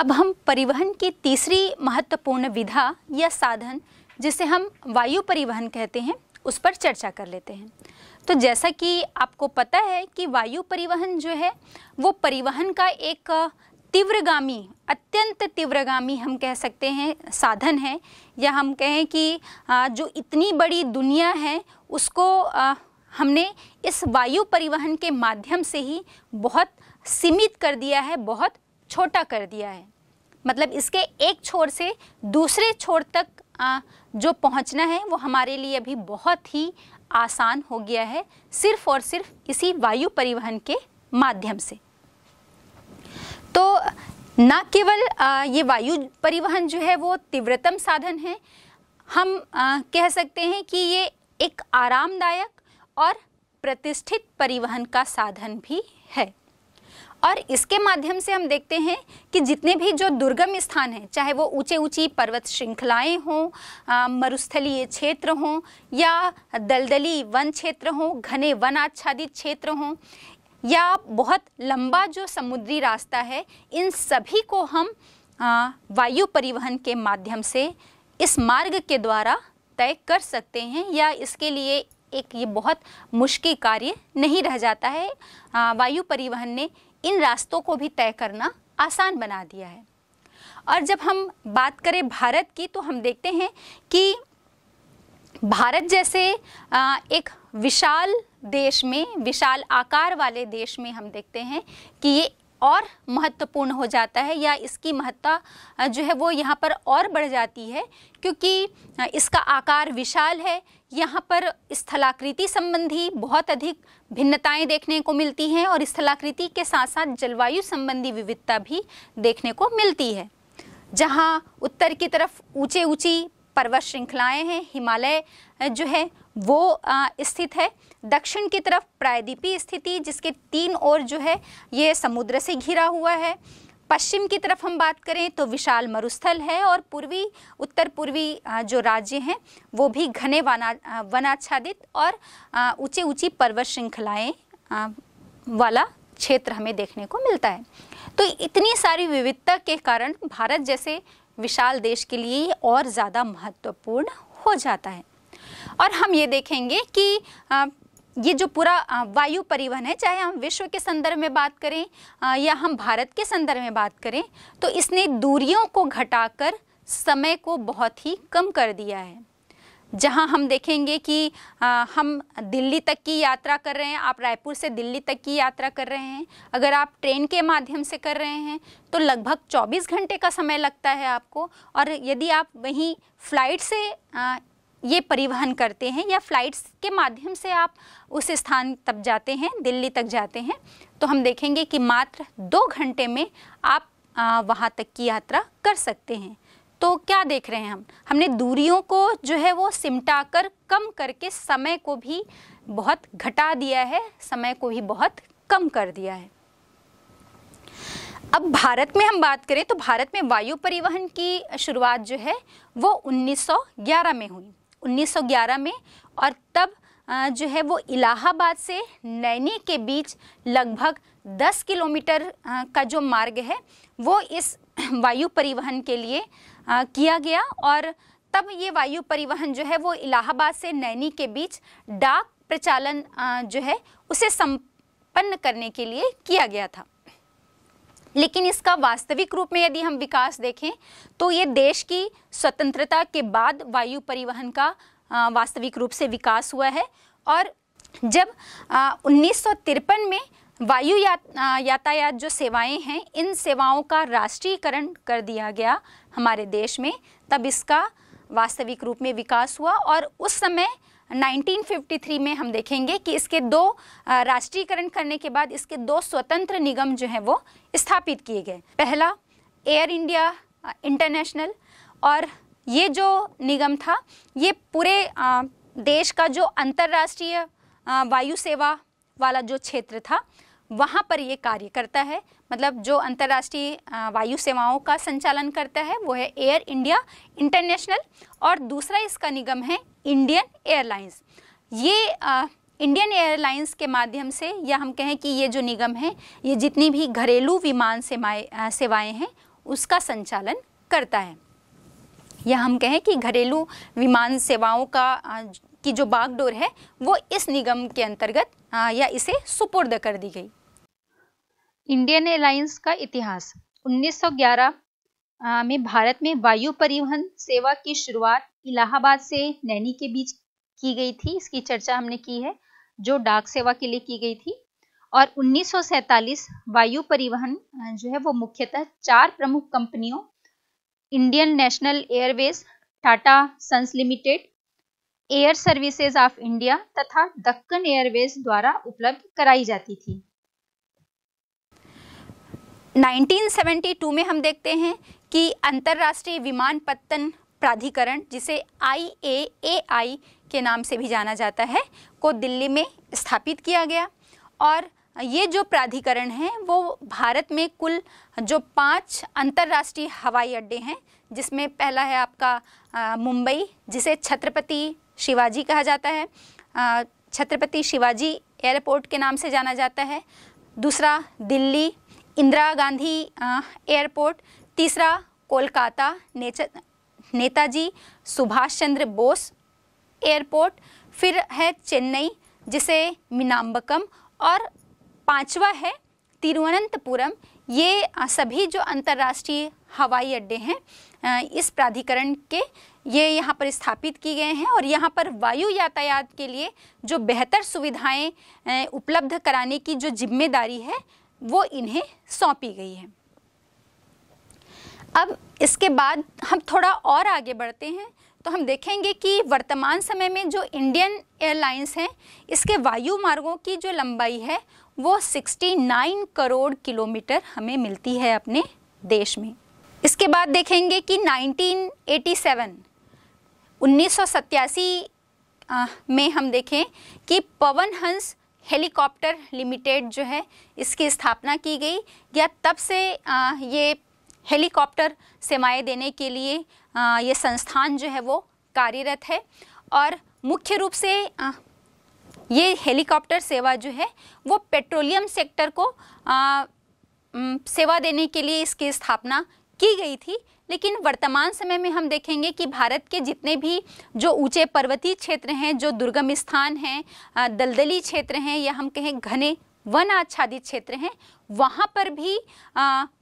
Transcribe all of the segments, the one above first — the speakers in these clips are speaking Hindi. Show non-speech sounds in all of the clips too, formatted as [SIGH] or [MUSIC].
अब हम परिवहन की तीसरी महत्वपूर्ण विधा या साधन जिसे हम वायु परिवहन कहते हैं उस पर चर्चा कर लेते हैं तो जैसा कि आपको पता है कि वायु परिवहन जो है वो परिवहन का एक तीव्रगामी अत्यंत तीव्रगामी हम कह सकते हैं साधन है या हम कहें कि जो इतनी बड़ी दुनिया है उसको हमने इस वायु परिवहन के माध्यम से ही बहुत सीमित कर दिया है बहुत छोटा कर दिया है मतलब इसके एक छोर से दूसरे छोर तक आ, जो पहुंचना है वो हमारे लिए अभी बहुत ही आसान हो गया है सिर्फ और सिर्फ इसी वायु परिवहन के माध्यम से तो न केवल ये वायु परिवहन जो है वो तीव्रतम साधन है हम आ, कह सकते हैं कि ये एक आरामदायक और प्रतिष्ठित परिवहन का साधन भी है और इसके माध्यम से हम देखते हैं कि जितने भी जो दुर्गम स्थान हैं चाहे वो ऊंचे ऊंची पर्वत श्रृंखलाएं हों मरुस्थलीय क्षेत्र हों या दलदली वन क्षेत्र हों घने वन आच्छादित क्षेत्र हों या बहुत लंबा जो समुद्री रास्ता है इन सभी को हम वायु परिवहन के माध्यम से इस मार्ग के द्वारा तय कर सकते हैं या इसके लिए एक ये बहुत मुश्किल कार्य नहीं रह जाता है वायु परिवहन ने इन रास्तों को भी तय करना आसान बना दिया है और जब हम बात करें भारत की तो हम देखते हैं कि भारत जैसे एक विशाल देश में विशाल आकार वाले देश में हम देखते हैं कि ये और महत्वपूर्ण हो जाता है या इसकी महत्ता जो है वो यहाँ पर और बढ़ जाती है क्योंकि इसका आकार विशाल है यहाँ पर स्थलाकृति संबंधी बहुत अधिक भिन्नताएं देखने को मिलती हैं और स्थलाकृति के साथ साथ जलवायु संबंधी विविधता भी देखने को मिलती है जहाँ उत्तर की तरफ ऊंचे ऊंची पर्वत श्रृंखलाएं हैं हिमालय जो है वो आ, स्थित है दक्षिण की तरफ प्रायद्वीपीय स्थिति जिसके तीन ओर जो है ये समुद्र से घिरा हुआ है पश्चिम की तरफ हम बात करें तो विशाल मरुस्थल है और पूर्वी उत्तर पूर्वी जो राज्य हैं वो भी घने वना वनाच्छादित और ऊंचे ऊंची पर्वत श्रृंखलाएँ वाला क्षेत्र हमें देखने को मिलता है तो इतनी सारी विविधता के कारण भारत जैसे विशाल देश के लिए और ज़्यादा महत्वपूर्ण हो जाता है और हम ये देखेंगे कि ये जो पूरा वायु परिवहन है चाहे हम विश्व के संदर्भ में बात करें या हम भारत के संदर्भ में बात करें तो इसने दूरियों को घटाकर समय को बहुत ही कम कर दिया है जहां हम देखेंगे कि हम दिल्ली तक की यात्रा कर रहे हैं आप रायपुर से दिल्ली तक की यात्रा कर रहे हैं अगर आप ट्रेन के माध्यम से कर रहे हैं तो लगभग 24 घंटे का समय लगता है आपको और यदि आप वहीं फ्लाइट से ये परिवहन करते हैं या फ्लाइट्स के माध्यम से आप उस स्थान तक जाते हैं दिल्ली तक जाते हैं तो हम देखेंगे कि मात्र दो घंटे में आप वहाँ तक की यात्रा कर सकते हैं तो क्या देख रहे हैं हम हमने दूरियों को जो है वो सिमटा कर कम करके समय को भी बहुत घटा दिया है समय को भी बहुत कम कर दिया है अब भारत में हम बात करें तो भारत में वायु परिवहन की शुरुआत जो है वो 1911 में हुई 1911 में और तब जो है वो इलाहाबाद से नैनी के बीच लगभग 10 किलोमीटर का जो मार्ग है वो इस [CLEARS THROAT] वायु परिवहन के लिए किया गया और तब ये वायु परिवहन जो है वो इलाहाबाद से नैनी के बीच डाक प्रचालन जो है उसे संपन्न करने के लिए किया गया था लेकिन इसका वास्तविक रूप में यदि हम विकास देखें तो ये देश की स्वतंत्रता के बाद वायु परिवहन का वास्तविक रूप से विकास हुआ है और जब उन्नीस में वायु या, यातायात जो सेवाएं हैं इन सेवाओं का राष्ट्रीयकरण कर दिया गया हमारे देश में तब इसका वास्तविक रूप में विकास हुआ और उस समय 1953 में हम देखेंगे कि इसके दो राष्ट्रीयकरण करने के बाद इसके दो स्वतंत्र निगम जो हैं वो स्थापित किए गए पहला एयर इंडिया इंटरनेशनल और ये जो निगम था ये पूरे देश का जो अंतर्राष्ट्रीय वायु सेवा वाला जो क्षेत्र था वहाँ पर ये कार्य करता है मतलब जो अंतर्राष्ट्रीय वायु सेवाओं का संचालन करता है वो है एयर इंडिया इंटरनेशनल और दूसरा इसका निगम है इंडियन एयरलाइंस ये आ, इंडियन एयरलाइंस के माध्यम से या हम कहें कि ये जो निगम है ये जितनी भी घरेलू विमान सेवाएं सेवाएं हैं उसका संचालन करता है या हम कहें कि घरेलू विमान सेवाओं का की जो बागडोर है वो इस निगम के अंतर्गत या इसे सुपुर्द कर दी गई इंडियन एयरलाइंस का इतिहास 1911 में भारत में वायु परिवहन सेवा की शुरुआत इलाहाबाद से नैनी के बीच की गई थी इसकी चर्चा हमने की है जो डाक सेवा के लिए की गई थी और 1947 वायु परिवहन जो है वो मुख्यतः चार प्रमुख कंपनियों Indian National Airways Tata Sons Limited Air Services of India तथा दक्कन एयरवेज द्वारा उपलब्ध कराई जाती थी 1972 में हम देखते हैं कि अंतर्राष्ट्रीय विमान पत्तन प्राधिकरण जिसे आई ए आई के नाम से भी जाना जाता है को दिल्ली में स्थापित किया गया और ये जो प्राधिकरण है वो भारत में कुल जो पांच अंतर्राष्ट्रीय हवाई अड्डे हैं जिसमें पहला है आपका मुंबई जिसे छत्रपति शिवाजी कहा जाता है छत्रपति शिवाजी एयरपोर्ट के नाम से जाना जाता है दूसरा दिल्ली इंदिरा गांधी एयरपोर्ट तीसरा कोलकाता नेताजी सुभाष चंद्र बोस एयरपोर्ट फिर है चेन्नई जिसे मीनाम्बकम और पांचवा है तिरुवनंतपुरम ये सभी जो अंतर्राष्ट्रीय हवाई अड्डे हैं इस प्राधिकरण के ये यहाँ पर स्थापित किए गए हैं और यहाँ पर वायु यातायात के लिए जो बेहतर सुविधाएं उपलब्ध कराने की जो जिम्मेदारी है वो इन्हें सौंपी गई है अब इसके बाद हम थोड़ा और आगे बढ़ते हैं तो हम देखेंगे कि वर्तमान समय में जो इंडियन एयरलाइंस हैं इसके वायु मार्गों की जो लंबाई है वो 69 करोड़ किलोमीटर हमें मिलती है अपने देश में इसके बाद देखेंगे कि 1987 1987 में हम देखें कि पवन हंस हेलीकॉप्टर लिमिटेड जो है इसकी स्थापना की गई या तब से आ, ये हेलीकॉप्टर सेवाएँ देने के लिए ये संस्थान जो है वो कार्यरत है और मुख्य रूप से ये हेलीकॉप्टर सेवा जो है वो पेट्रोलियम सेक्टर को आ, सेवा देने के लिए इसकी स्थापना की गई थी लेकिन वर्तमान समय में हम देखेंगे कि भारत के जितने भी जो ऊंचे पर्वतीय क्षेत्र हैं जो दुर्गम स्थान हैं दलदली क्षेत्र हैं या हम कहें घने वन आच्छादित क्षेत्र हैं वहाँ पर भी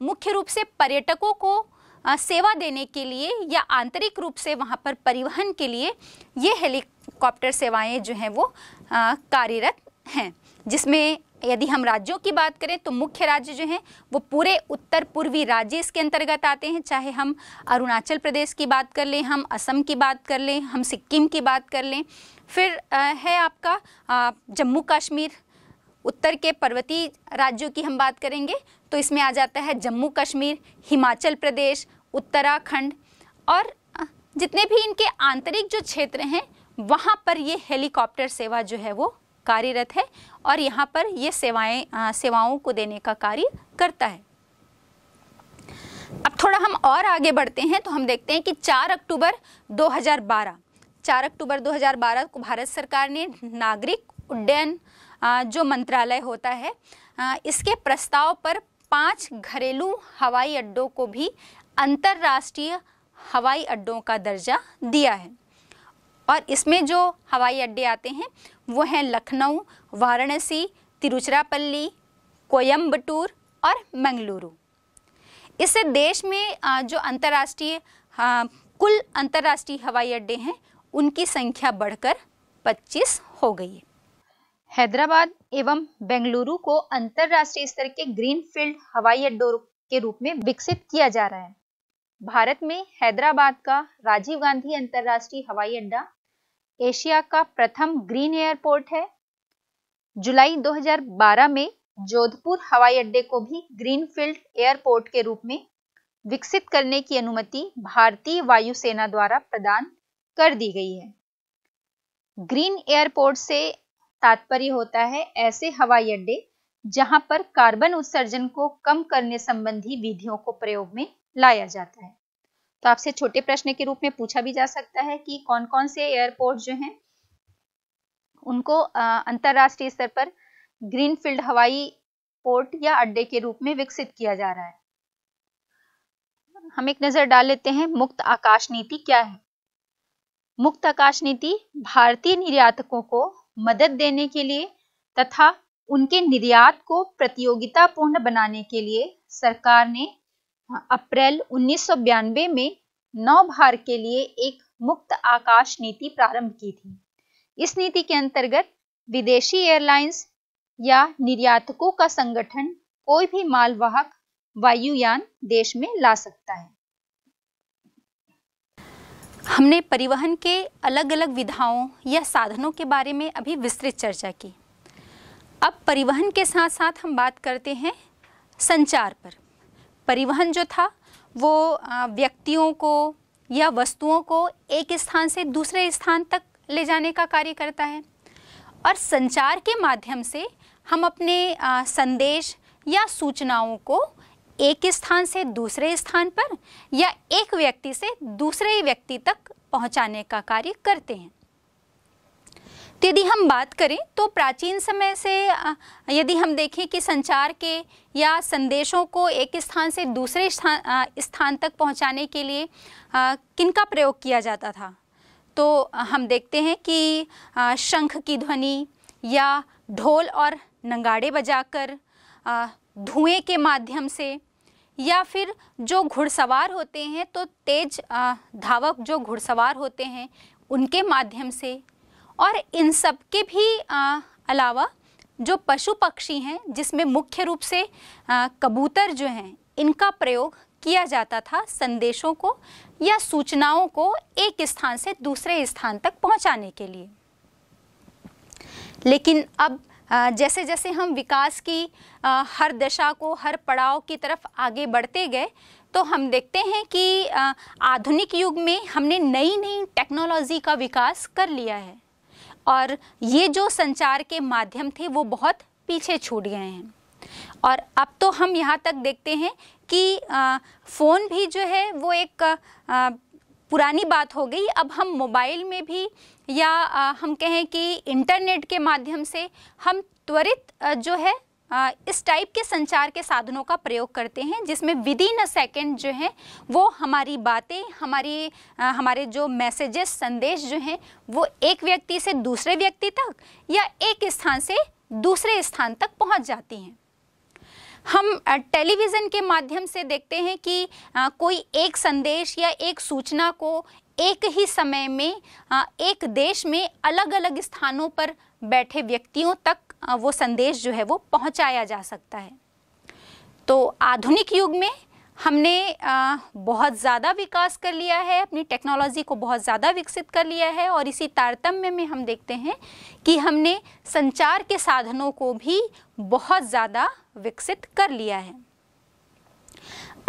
मुख्य रूप से पर्यटकों को आ, सेवा देने के लिए या आंतरिक रूप से वहाँ पर परिवहन के लिए ये हेलीकॉप्टर सेवाएं जो हैं वो कार्यरत हैं जिसमें यदि हम राज्यों की बात करें तो मुख्य राज्य जो हैं वो पूरे उत्तर पूर्वी राज्य इसके अंतर्गत आते हैं चाहे हम अरुणाचल प्रदेश की बात कर लें हम असम की बात कर लें हम सिक्किम की बात कर लें फिर आ, है आपका जम्मू कश्मीर उत्तर के पर्वतीय राज्यों की हम बात करेंगे तो इसमें आ जाता है जम्मू कश्मीर हिमाचल प्रदेश उत्तराखंड और जितने भी इनके आंतरिक जो क्षेत्र हैं वहाँ पर ये हेलीकॉप्टर सेवा जो है वो कार्यरत है और यहाँ पर ये सेवाएं सेवाओं को देने का कार्य करता है अब थोड़ा हम और आगे बढ़ते हैं तो हम देखते हैं कि 4 अक्टूबर 2012 4 अक्टूबर 2012 को भारत सरकार ने नागरिक उड्डयन जो मंत्रालय होता है इसके प्रस्ताव पर पांच घरेलू हवाई अड्डों को भी अंतर्राष्ट्रीय हवाई अड्डों का दर्जा दिया है और इसमें जो हवाई अड्डे आते हैं वो हैं लखनऊ वाराणसी तिरुचिरापल्ली कोयम्बटूर और मंगलुरु इससे देश में जो अंतर्राष्ट्रीय कुल अंतर्राष्ट्रीय हवाई अड्डे हैं उनकी संख्या बढ़कर 25 हो गई है हैदराबाद एवं बेंगलुरु को अंतरराष्ट्रीय स्तर के ग्रीन फील्ड हवाई अड्डों के रूप में विकसित किया जा रहा है भारत में हैदराबाद का राजीव गांधी अंतर्राष्ट्रीय हवाई अड्डा एशिया का प्रथम ग्रीन एयरपोर्ट है जुलाई 2012 में जोधपुर हवाई अड्डे को भी ग्रीन फील्ड एयरपोर्ट के रूप में विकसित करने की अनुमति भारतीय वायुसेना द्वारा प्रदान कर दी गई है ग्रीन एयरपोर्ट से तात्पर्य होता है ऐसे हवाई अड्डे जहां पर कार्बन उत्सर्जन को कम करने संबंधी विधियों को प्रयोग में लाया जाता है तो आपसे छोटे प्रश्न के रूप में पूछा भी जा सकता है कि कौन कौन से एयरपोर्ट जो हैं उनको अंतरराष्ट्रीय स्तर पर ग्रीनफील्ड हवाई पोर्ट या अड्डे के रूप में विकसित किया जा रहा है हम एक नजर डाल लेते हैं मुक्त आकाश नीति क्या है मुक्त आकाश नीति भारतीय निर्यातकों को मदद देने के लिए तथा उनके निर्यात को प्रतियोगितापूर्ण बनाने के लिए सरकार ने हाँ, अप्रैल 1992 में भार के लिए एक मुक्त आकाश नीति प्रारंभ की थी इस नीति के अंतर्गत विदेशी एयरलाइंस या निर्यातकों का संगठन कोई भी मालवाहक वायुयान देश में ला सकता है हमने परिवहन के अलग अलग विधाओं या साधनों के बारे में अभी विस्तृत चर्चा की अब परिवहन के साथ साथ हम बात करते हैं संचार पर परिवहन जो था वो व्यक्तियों को या वस्तुओं को एक स्थान से दूसरे स्थान तक ले जाने का कार्य करता है और संचार के माध्यम से हम अपने संदेश या सूचनाओं को एक स्थान से दूसरे स्थान पर या एक व्यक्ति से दूसरे व्यक्ति तक पहुंचाने का कार्य करते हैं तो यदि हम बात करें तो प्राचीन समय से यदि हम देखें कि संचार के या संदेशों को एक स्थान से दूसरे स्थान स्थान तक पहुंचाने के लिए किनका प्रयोग किया जाता था तो हम देखते हैं कि शंख की ध्वनि या ढोल और नंगाड़े बजाकर धुएं के माध्यम से या फिर जो घुड़सवार होते हैं तो तेज धावक जो घुड़सवार होते हैं उनके माध्यम से और इन सब के भी अलावा जो पशु पक्षी हैं जिसमें मुख्य रूप से कबूतर जो हैं इनका प्रयोग किया जाता था संदेशों को या सूचनाओं को एक स्थान से दूसरे स्थान तक पहुंचाने के लिए लेकिन अब जैसे जैसे हम विकास की हर दशा को हर पड़ाव की तरफ आगे बढ़ते गए तो हम देखते हैं कि आधुनिक युग में हमने नई नई टेक्नोलॉजी का विकास कर लिया है और ये जो संचार के माध्यम थे वो बहुत पीछे छूट गए हैं और अब तो हम यहाँ तक देखते हैं कि फ़ोन भी जो है वो एक पुरानी बात हो गई अब हम मोबाइल में भी या हम कहें कि इंटरनेट के माध्यम से हम त्वरित जो है इस टाइप के संचार के साधनों का प्रयोग करते हैं जिसमें विद इन अ सेकेंड जो है वो हमारी बातें हमारी हमारे जो मैसेजेस संदेश जो हैं वो एक व्यक्ति से दूसरे व्यक्ति तक या एक स्थान से दूसरे स्थान तक पहुंच जाती हैं हम टेलीविज़न के माध्यम से देखते हैं कि कोई एक संदेश या एक सूचना को एक ही समय में एक देश में अलग अलग स्थानों पर बैठे व्यक्तियों तक वो संदेश जो है वो पहुंचाया जा सकता है तो आधुनिक युग में हमने आ, बहुत ज़्यादा विकास कर लिया है अपनी टेक्नोलॉजी को बहुत ज़्यादा विकसित कर लिया है और इसी तारतम्य में हम देखते हैं कि हमने संचार के साधनों को भी बहुत ज़्यादा विकसित कर लिया है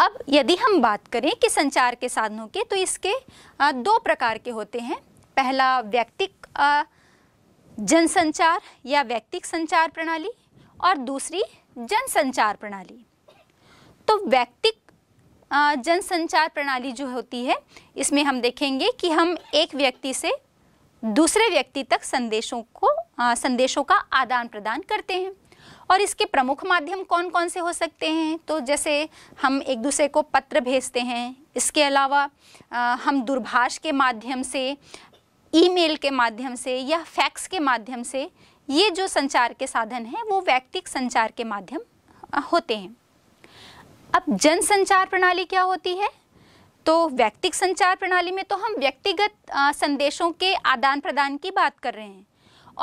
अब यदि हम बात करें कि संचार के साधनों के तो इसके आ, दो प्रकार के होते हैं पहला व्यक्तिक जनसंचार या व्यक्तिक संचार प्रणाली और दूसरी जनसंचार प्रणाली तो व्यक्तिक जनसंचार प्रणाली जो होती है इसमें हम देखेंगे कि हम एक व्यक्ति से दूसरे व्यक्ति तक संदेशों को आ, संदेशों का आदान प्रदान करते हैं और इसके प्रमुख माध्यम कौन कौन से हो सकते हैं तो जैसे हम एक दूसरे को पत्र भेजते हैं इसके अलावा आ, हम दूरभाष के माध्यम से ईमेल के माध्यम से या फैक्स के माध्यम से ये जो संचार के साधन हैं वो व्यक्तिक संचार के माध्यम होते हैं अब जन संचार प्रणाली क्या होती है तो व्यक्तिक संचार प्रणाली में तो हम व्यक्तिगत संदेशों के आदान प्रदान की बात कर रहे हैं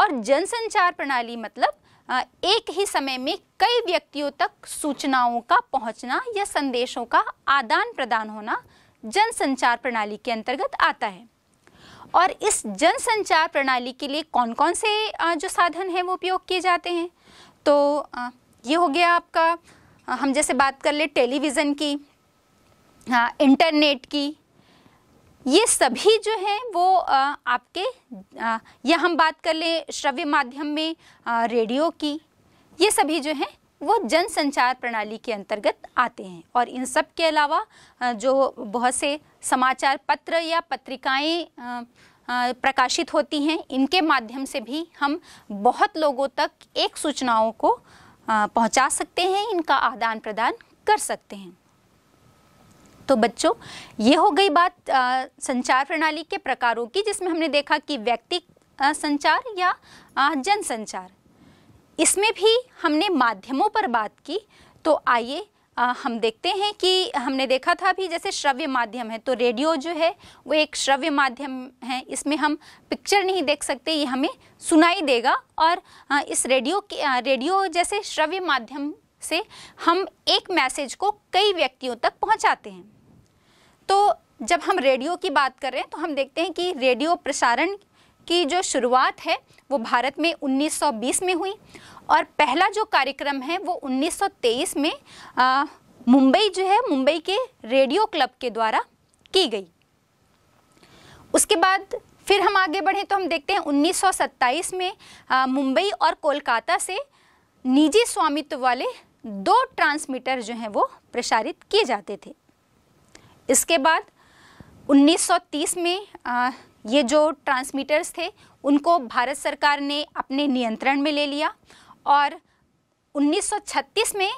और जन संचार प्रणाली मतलब एक ही समय में कई व्यक्तियों तक सूचनाओं का पहुंचना या संदेशों का आदान प्रदान होना जन संचार प्रणाली के अंतर्गत आता है और इस जन संचार प्रणाली के लिए कौन कौन से जो साधन हैं वो उपयोग किए जाते हैं तो ये हो गया आपका हाँ, हम जैसे बात कर ले टेलीविज़न की हाँ, इंटरनेट की ये सभी जो हैं वो आपके या हम बात कर लें श्रव्य माध्यम में रेडियो की ये सभी जो हैं वो जन संचार प्रणाली के अंतर्गत आते हैं और इन सब के अलावा जो बहुत से समाचार पत्र या पत्रिकाएं प्रकाशित होती हैं इनके माध्यम से भी हम बहुत लोगों तक एक सूचनाओं को पहुंचा सकते हैं इनका आदान प्रदान कर सकते हैं तो बच्चों ये हो गई बात आ, संचार प्रणाली के प्रकारों की जिसमें हमने देखा कि व्यक्ति संचार या जन संचार इसमें भी हमने माध्यमों पर बात की तो आइए आ, हम देखते हैं कि हमने देखा था भी जैसे श्रव्य माध्यम है तो रेडियो जो है वो एक श्रव्य माध्यम है इसमें हम पिक्चर नहीं देख सकते ये हमें सुनाई देगा और आ, इस रेडियो के आ, रेडियो जैसे श्रव्य माध्यम से हम एक मैसेज को कई व्यक्तियों तक पहुंचाते हैं तो जब हम रेडियो की बात कर रहे हैं तो हम देखते हैं कि रेडियो प्रसारण की जो शुरुआत है वो भारत में 1920 में हुई और पहला जो कार्यक्रम है वो 1923 में मुंबई जो है मुंबई के रेडियो क्लब के द्वारा की गई उसके बाद फिर हम आगे बढ़ें तो हम देखते हैं 1927 में मुंबई और कोलकाता से निजी स्वामित्व वाले दो ट्रांसमीटर जो हैं वो प्रसारित किए जाते थे इसके बाद 1930 में आ, ये जो ट्रांसमीटर्स थे उनको भारत सरकार ने अपने नियंत्रण में ले लिया और 1936 में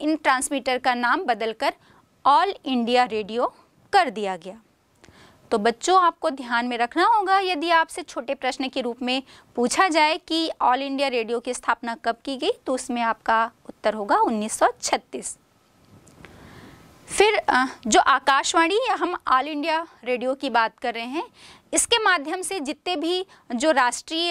इन ट्रांसमीटर का नाम बदलकर ऑल इंडिया रेडियो कर दिया गया तो बच्चों आपको ध्यान में रखना होगा यदि आपसे छोटे प्रश्न के रूप में पूछा जाए कि ऑल इंडिया रेडियो की स्थापना कब की गई तो उसमें आपका उत्तर होगा 1936 फिर जो आकाशवाणी या हम ऑल इंडिया रेडियो की बात कर रहे हैं इसके माध्यम से जितने भी जो राष्ट्रीय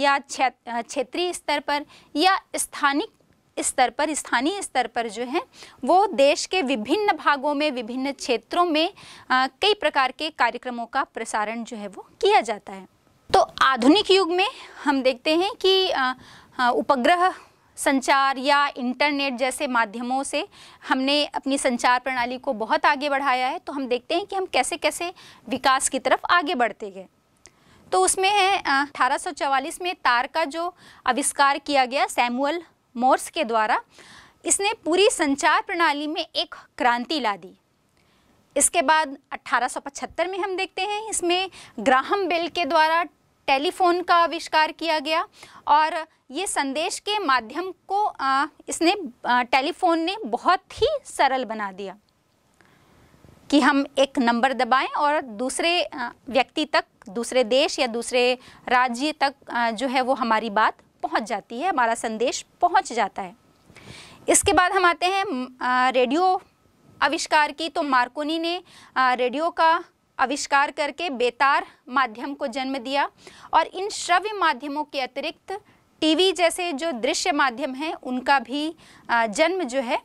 या क्षेत्रीय स्तर पर या स्थानिक स्तर पर स्थानीय स्तर पर जो है वो देश के विभिन्न भागों में विभिन्न क्षेत्रों में कई प्रकार के कार्यक्रमों का प्रसारण जो है वो किया जाता है तो आधुनिक युग में हम देखते हैं कि उपग्रह संचार या इंटरनेट जैसे माध्यमों से हमने अपनी संचार प्रणाली को बहुत आगे बढ़ाया है तो हम देखते हैं कि हम कैसे कैसे विकास की तरफ आगे बढ़ते गए तो उसमें है अठारह में तार का जो आविष्कार किया गया सैमुअल मोर्स के द्वारा इसने पूरी संचार प्रणाली में एक क्रांति ला दी इसके बाद 1875 में हम देखते हैं इसमें ग्राहम बेल के द्वारा टेलीफोन का आविष्कार किया गया और ये संदेश के माध्यम को आ, इसने टेलीफोन ने बहुत ही सरल बना दिया कि हम एक नंबर दबाएं और दूसरे व्यक्ति तक दूसरे देश या दूसरे राज्य तक जो है वो हमारी बात पहुंच जाती है हमारा संदेश पहुंच जाता है इसके बाद हम आते हैं रेडियो आविष्कार की तो मार्कोनी ने रेडियो का आविष्कार करके बेतार माध्यम को जन्म दिया और इन श्रव्य माध्यमों के अतिरिक्त टीवी जैसे जो दृश्य माध्यम हैं उनका भी जन्म जो है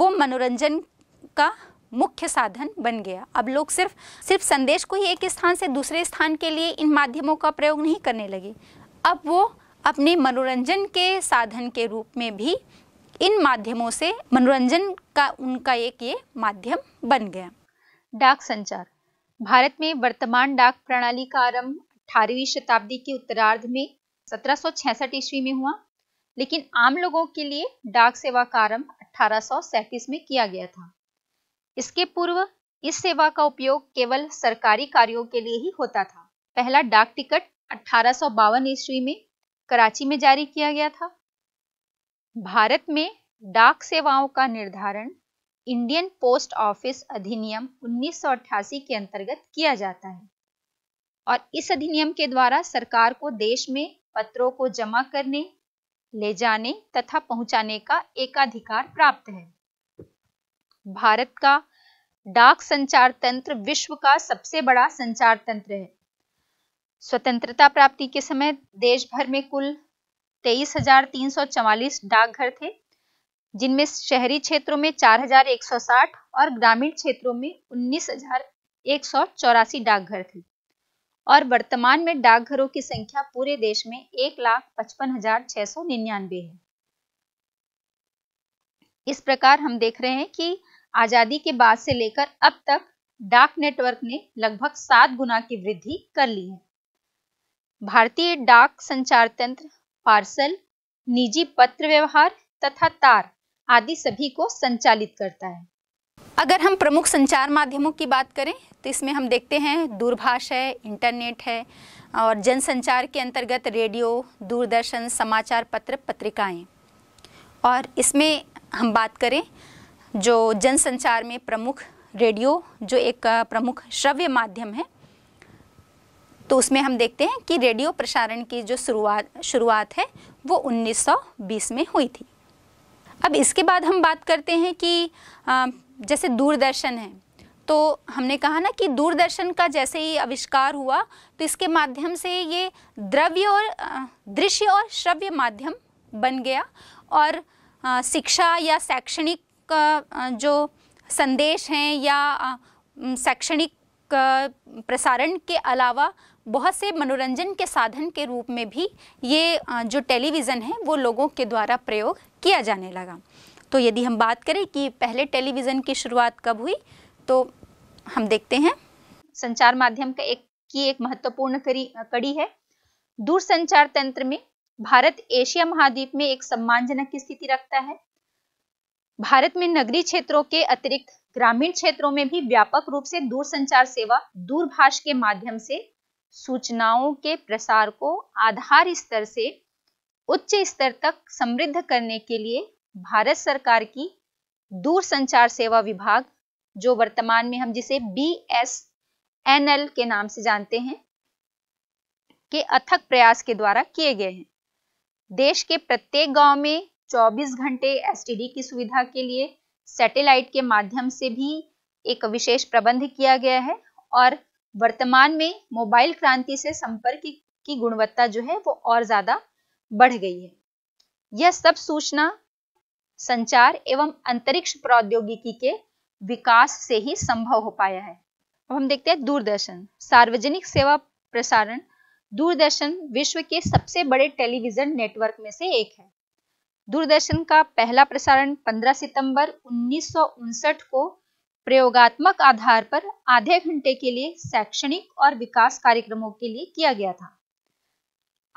वो मनोरंजन का मुख्य साधन बन गया अब लोग सिर्फ सिर्फ संदेश को ही एक स्थान से दूसरे स्थान के लिए इन माध्यमों का प्रयोग नहीं करने लगे अब वो अपने मनोरंजन के साधन के रूप में भी इन माध्यमों से मनोरंजन का उनका एक ये माध्यम बन गया डाक संचार भारत में वर्तमान डाक प्रणाली का आरंभ अठारहवीं शताब्दी के उत्तरार्ध में 1766 ईस्वी में हुआ लेकिन आम लोगों के लिए डाक सेवा का आरंभ अठारह में किया गया था इसके पूर्व इस सेवा का उपयोग केवल सरकारी कार्यों के लिए ही होता था पहला डाक टिकट अठारह ईस्वी में कराची में जारी किया गया था भारत में डाक सेवाओं का निर्धारण इंडियन पोस्ट ऑफिस अधिनियम 1988 के अंतर्गत किया जाता है और इस अधिनियम के द्वारा सरकार को देश में पत्रों को जमा करने ले जाने तथा पहुंचाने का एकाधिकार प्राप्त है भारत का डाक संचार तंत्र विश्व का सबसे बड़ा संचार तंत्र है स्वतंत्रता प्राप्ति के समय देश भर में कुल तेईस हजार तीन सौ चवालीस डाकघर थे जिनमें शहरी क्षेत्रों में 4,160 और ग्रामीण क्षेत्रों में उन्नीस डाकघर थे और वर्तमान में डाकघरों की संख्या पूरे देश में एक लाख पचपन हजार छह सौ निन्यानवे है इस प्रकार हम देख रहे हैं कि आजादी के बाद से लेकर अब तक डाक नेटवर्क ने लगभग सात गुना की वृद्धि कर ली है भारतीय डाक संचार तंत्र पार्सल निजी पत्र व्यवहार तथा तार आदि सभी को संचालित करता है अगर हम प्रमुख संचार माध्यमों की बात करें तो इसमें हम देखते हैं दूरभाष है इंटरनेट है और जनसंचार के अंतर्गत रेडियो दूरदर्शन समाचार पत्र पत्रिकाएं और इसमें हम बात करें जो जनसंचार में प्रमुख रेडियो जो एक प्रमुख श्रव्य माध्यम है तो उसमें हम देखते हैं कि रेडियो प्रसारण की जो शुरुआत शुरुआत है वो 1920 में हुई थी अब इसके बाद हम बात करते हैं कि आ, जैसे दूरदर्शन है तो हमने कहा ना कि दूरदर्शन का जैसे ही आविष्कार हुआ तो इसके माध्यम से ये द्रव्य और दृश्य और श्रव्य माध्यम बन गया और शिक्षा या शैक्षणिक जो संदेश हैं या शैक्षणिक प्रसारण के अलावा बहुत से मनोरंजन के साधन के रूप में भी ये जो टेलीविज़न है वो लोगों के द्वारा प्रयोग किया जाने लगा तो यदि हम बात करें कि पहले टेलीविज़न की शुरुआत कब हुई तो हम देखते हैं संचार माध्यम का एक की एक महत्वपूर्ण कड़ी है दूरसंचार तंत्र में भारत एशिया महाद्वीप में एक सम्मानजनक की स्थिति रखता है भारत में नगरीय क्षेत्रों के अतिरिक्त ग्रामीण क्षेत्रों में भी व्यापक रूप से दूरसंचार सेवा दूरभाष के माध्यम से सूचनाओं के प्रसार को आधार स्तर से उच्च स्तर तक समृद्ध करने के लिए भारत सरकार की दूर संचार सेवा विभाग जो वर्तमान में हम जिसे बी एस एन एल के नाम से जानते हैं के अथक प्रयास के द्वारा किए गए हैं देश के प्रत्येक गांव में 24 घंटे एसटीडी की सुविधा के लिए सैटेलाइट के माध्यम से भी एक विशेष प्रबंध किया गया है और वर्तमान में मोबाइल क्रांति से संपर्क की, की गुणवत्ता जो है वो और ज्यादा बढ़ गई है यह सब सूचना संचार एवं अंतरिक्ष प्रौद्योगिकी के विकास से ही संभव हो पाया है अब हम देखते हैं दूरदर्शन सार्वजनिक सेवा प्रसारण दूरदर्शन विश्व के सबसे बड़े टेलीविजन नेटवर्क में से एक है दूरदर्शन का पहला प्रसारण 15 सितंबर उन्नीस को प्रयोगात्मक आधार पर आधे घंटे के लिए शैक्षणिक और विकास कार्यक्रमों के लिए किया गया था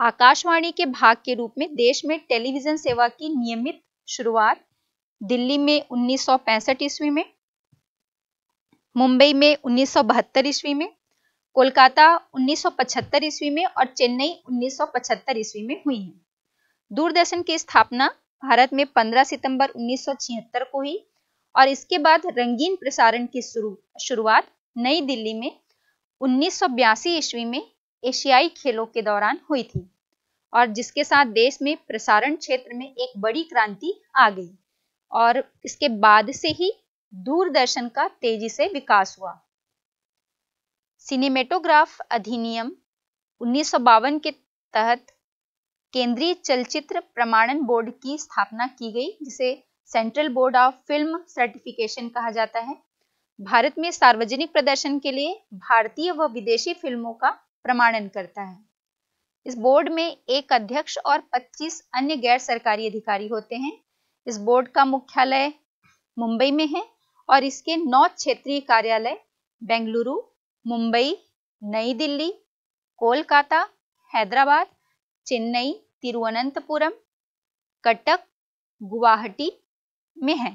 आकाशवाणी के भाग के रूप में देश में टेलीविजन सेवा की नियमित शुरुआत दिल्ली में 1965 ईस्वी में मुंबई में 1972 ईस्वी में कोलकाता 1975 ईस्वी में और चेन्नई 1975 ईस्वी में हुई है दूरदर्शन की स्थापना भारत में 15 सितंबर 1976 को हुई और इसके बाद रंगीन प्रसारण की शुरुआत नई दिल्ली में उन्नीस ईस्वी में एशियाई खेलों के दौरान हुई थी और जिसके साथ देश में प्रसारण क्षेत्र में एक बड़ी क्रांति आ गई और इसके बाद से ही दूरदर्शन का तेजी से विकास हुआ सिनेमेटोग्राफ अधिनियम उन्नीस के तहत केंद्रीय चलचित्र प्रमाणन बोर्ड की स्थापना की गई जिसे Central Board of Film Certification कहा जाता है भारत में सार्वजनिक प्रदर्शन के लिए भारतीय व विदेशी फिल्मों का प्रमाणन करता है इस बोर्ड में एक अध्यक्ष और 25 अन्य गैर सरकारी अधिकारी होते हैं इस बोर्ड का मुख्यालय मुंबई में है और इसके नौ क्षेत्रीय कार्यालय बेंगलुरु मुंबई नई दिल्ली कोलकाता हैदराबाद चेन्नई तिरुवनंतपुरम कटक गुवाहाटी में है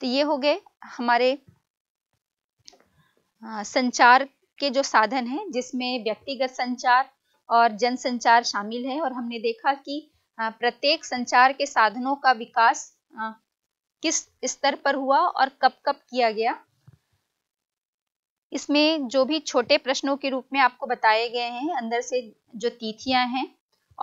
तो ये हो गए हमारे संचार के जो साधन हैं जिसमें व्यक्तिगत संचार और जनसंचार शामिल है और हमने देखा कि प्रत्येक संचार के साधनों का विकास किस स्तर पर हुआ और कब कब किया गया इसमें जो भी छोटे प्रश्नों के रूप में आपको बताए गए हैं अंदर से जो तिथियां हैं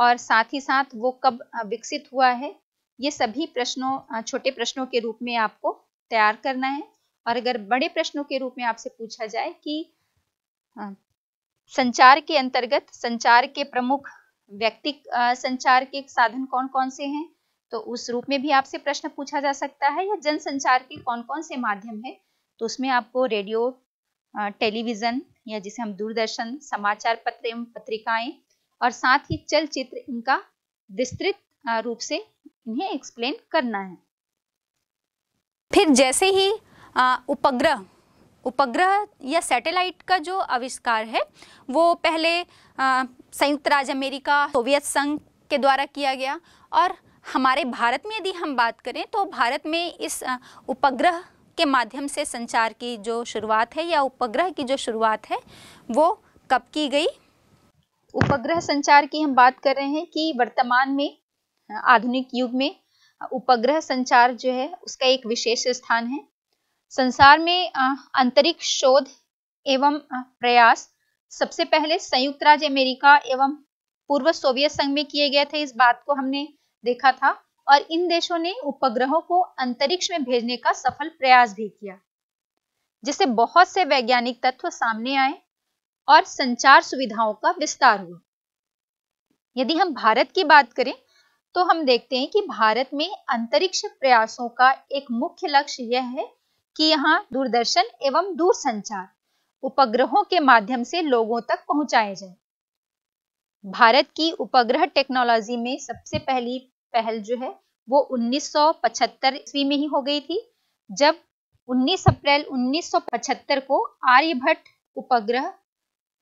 और साथ ही साथ वो कब विकसित हुआ है ये सभी प्रश्नों छोटे प्रश्नों के रूप में आपको तैयार करना है और अगर बड़े प्रश्नों के रूप में आपसे पूछा जाए कि संचार के अंतर्गत संचार के प्रमुख व्यक्ति संचार के साधन कौन कौन से हैं तो उस रूप में भी आपसे प्रश्न पूछा जा सकता है या जन संचार के कौन कौन से माध्यम है तो उसमें आपको रेडियो टेलीविजन या जिसे हम दूरदर्शन समाचार पत्र एवं पत्रिकाएं और साथ ही चलचित्र इनका विस्तृत रूप से इन्हें एक्सप्लेन करना है फिर जैसे ही आ, उपग्रह उपग्रह या सैटेलाइट का जो आविष्कार है वो पहले संयुक्त राज्य अमेरिका सोवियत संघ के द्वारा किया गया और हमारे भारत में यदि हम बात करें तो भारत में इस उपग्रह के माध्यम से संचार की जो शुरुआत है या उपग्रह की जो शुरुआत है वो कब की गई उपग्रह संचार की हम बात कर रहे हैं कि वर्तमान में आधुनिक युग में उपग्रह संचार जो है उसका एक विशेष स्थान है संसार में अंतरिक्ष शोध एवं प्रयास सबसे पहले संयुक्त राज्य अमेरिका एवं पूर्व सोवियत संघ में किए गए थे इस बात को हमने देखा था और इन देशों ने उपग्रहों को अंतरिक्ष में भेजने का सफल प्रयास भी किया जिससे बहुत से वैज्ञानिक तत्व सामने आए और संचार सुविधाओं का विस्तार हुआ यदि हम भारत की बात करें तो हम देखते हैं कि भारत में अंतरिक्ष प्रयासों का एक मुख्य लक्ष्य यह है कि यहाँ दूरदर्शन एवं दूरसंचार उपग्रहों के माध्यम से लोगों तक पहुंचाए जाए भारत की उपग्रह टेक्नोलॉजी में सबसे पहली पहल जो है वो 1975 ईस्वी में ही हो गई थी जब 19 अप्रैल 1975 को आर्यभट्ट उपग्रह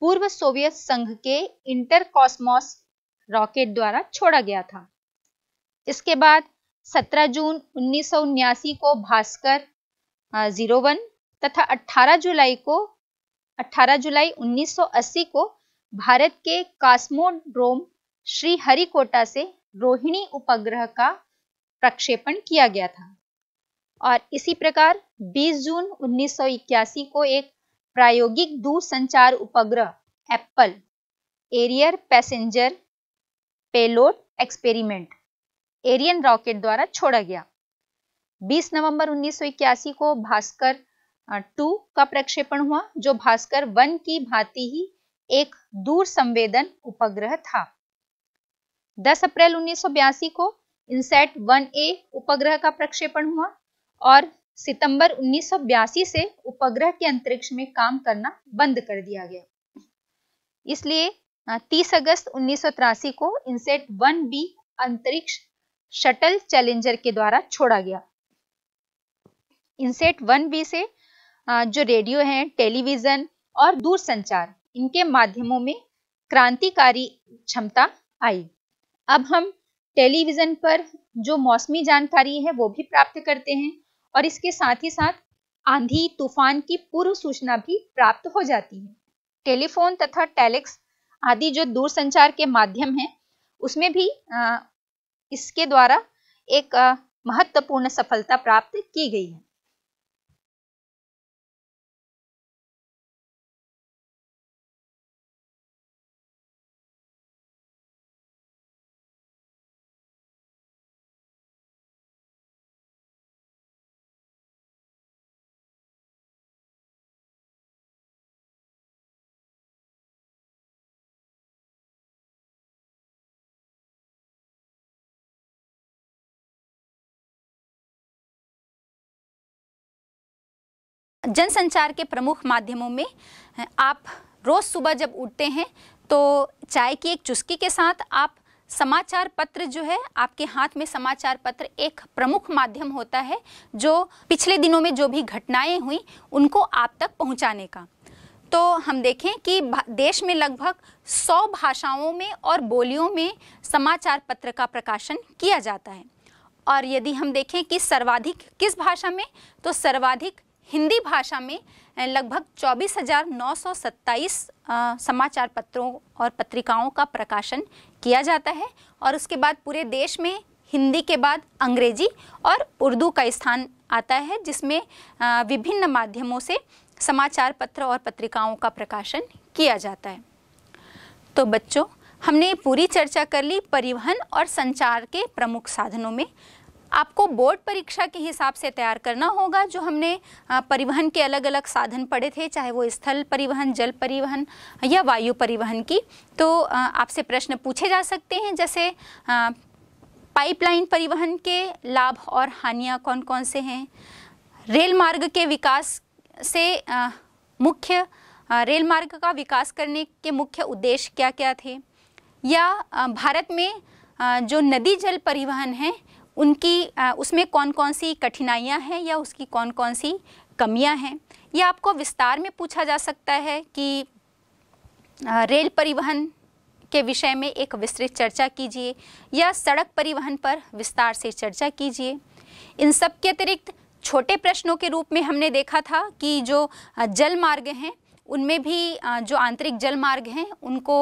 पूर्व सोवियत संघ के इंटर कॉस्मोस रॉकेट द्वारा छोड़ा गया था इसके बाद 17 जून उन्नीस को भास्कर जीरो वन तथा 18 जुलाई को 18 जुलाई 1980 को भारत के कास्मोड्रोम श्री हरिकोटा से रोहिणी उपग्रह का प्रक्षेपण किया गया था और इसी प्रकार 20 जून 1981 को एक प्रायोगिक दूरसंचार उपग्रह APPLE Ariane passenger payload experiment Ariane rocket द्वारा छोड़ा गया 20 नवंबर 1981 को भास्कर टू का प्रक्षेपण हुआ जो भास्कर वन की भांति ही एक दूर संवेदन उपग्रह था 10 अप्रैल 1982 को इनसेट 1A उपग्रह का प्रक्षेपण हुआ और सितंबर 1982 से उपग्रह के अंतरिक्ष में काम करना बंद कर दिया गया इसलिए 30 अगस्त उन्नीस को इनसेट 1B अंतरिक्ष शटल चैलेंजर के द्वारा छोड़ा गया इनसेट वन बी से जो रेडियो है टेलीविजन और दूरसंचार इनके माध्यमों में क्रांतिकारी क्षमता आई अब हम टेलीविजन पर जो मौसमी जानकारी है वो भी प्राप्त करते हैं और इसके साथ ही साथ आंधी तूफान की पूर्व सूचना भी प्राप्त हो जाती है टेलीफोन तथा टेलेक्स आदि जो दूरसंचार के माध्यम हैं उसमें भी इसके द्वारा एक महत्वपूर्ण सफलता प्राप्त की गई है जनसंचार के प्रमुख माध्यमों में आप रोज़ सुबह जब उठते हैं तो चाय की एक चुस्की के साथ आप समाचार पत्र जो है आपके हाथ में समाचार पत्र एक प्रमुख माध्यम होता है जो पिछले दिनों में जो भी घटनाएं हुई उनको आप तक पहुंचाने का तो हम देखें कि देश में लगभग 100 भाषाओं में और बोलियों में समाचार पत्र का प्रकाशन किया जाता है और यदि हम देखें कि सर्वाधिक किस भाषा में तो सर्वाधिक हिंदी भाषा में लगभग 24,927 समाचार पत्रों और पत्रिकाओं का प्रकाशन किया जाता है और उसके बाद पूरे देश में हिंदी के बाद अंग्रेजी और उर्दू का स्थान आता है जिसमें विभिन्न माध्यमों से समाचार पत्र और पत्रिकाओं का प्रकाशन किया जाता है तो बच्चों हमने पूरी चर्चा कर ली परिवहन और संचार के प्रमुख साधनों में आपको बोर्ड परीक्षा के हिसाब से तैयार करना होगा जो हमने परिवहन के अलग अलग साधन पढ़े थे चाहे वो स्थल परिवहन जल परिवहन या वायु परिवहन की तो आपसे प्रश्न पूछे जा सकते हैं जैसे पाइपलाइन परिवहन के लाभ और हानियां कौन कौन से हैं रेल मार्ग के विकास से मुख्य रेल मार्ग का विकास करने के मुख्य उद्देश्य क्या क्या थे या भारत में जो नदी जल परिवहन है उनकी आ, उसमें कौन कौन सी कठिनाइयाँ हैं या उसकी कौन कौन सी कमियाँ हैं यह आपको विस्तार में पूछा जा सकता है कि आ, रेल परिवहन के विषय में एक विस्तृत चर्चा कीजिए या सड़क परिवहन पर विस्तार से चर्चा कीजिए इन सब के अतिरिक्त छोटे प्रश्नों के रूप में हमने देखा था कि जो जल मार्ग हैं उनमें भी जो आंतरिक जल मार्ग हैं उनको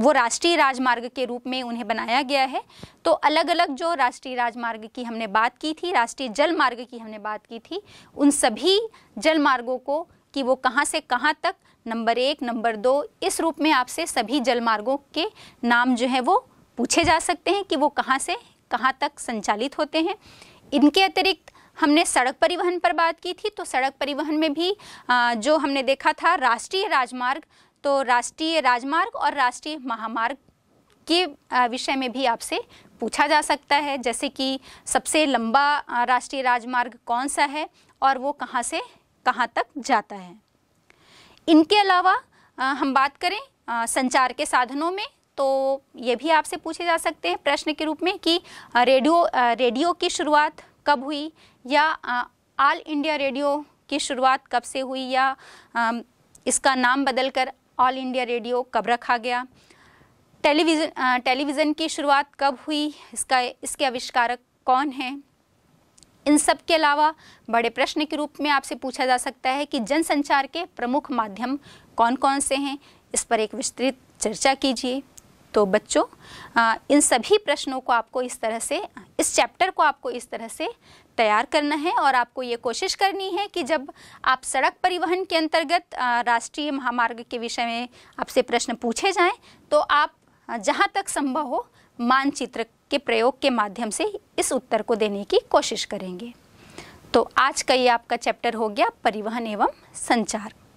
वो राष्ट्रीय राजमार्ग के रूप में उन्हें बनाया गया है तो अलग अलग जो राष्ट्रीय राजमार्ग की हमने बात की थी राष्ट्रीय जल मार्ग की हमने बात की थी उन सभी जल मार्गों को कि वो कहाँ से कहाँ तक नंबर एक नंबर दो इस रूप में आपसे सभी जल मार्गों के नाम जो है वो पूछे जा सकते हैं कि वो कहाँ से कहाँ तक संचालित होते हैं इनके अतिरिक्त हमने सड़क परिवहन पर बात की थी तो सड़क परिवहन में भी जो हमने देखा था राष्ट्रीय राजमार्ग तो राष्ट्रीय राजमार्ग और राष्ट्रीय महामार्ग के विषय में भी आपसे पूछा जा सकता है जैसे कि सबसे लंबा राष्ट्रीय राजमार्ग कौन सा है और वो कहाँ से कहाँ तक जाता है इनके अलावा हम बात करें संचार के साधनों में तो ये भी आपसे पूछे जा सकते हैं प्रश्न के रूप में कि रेडियो रेडियो की शुरुआत कब हुई या ऑल इंडिया रेडियो की शुरुआत कब से हुई या इसका नाम बदलकर ऑल इंडिया रेडियो कब रखा गया टेलीविज़न टेलीविज़न की शुरुआत कब हुई इसका इसके आविष्कारक कौन है इन सब के अलावा बड़े प्रश्न के रूप में आपसे पूछा जा सकता है कि जनसंचार के प्रमुख माध्यम कौन कौन से हैं इस पर एक विस्तृत चर्चा कीजिए तो बच्चों इन सभी प्रश्नों को आपको इस तरह से इस चैप्टर को आपको इस तरह से तैयार करना है और आपको ये कोशिश करनी है कि जब आप सड़क परिवहन के अंतर्गत राष्ट्रीय महामार्ग के विषय में आपसे प्रश्न पूछे जाएं तो आप जहाँ तक संभव हो मानचित्र के प्रयोग के माध्यम से इस उत्तर को देने की कोशिश करेंगे तो आज का ये आपका चैप्टर हो गया परिवहन एवं संचार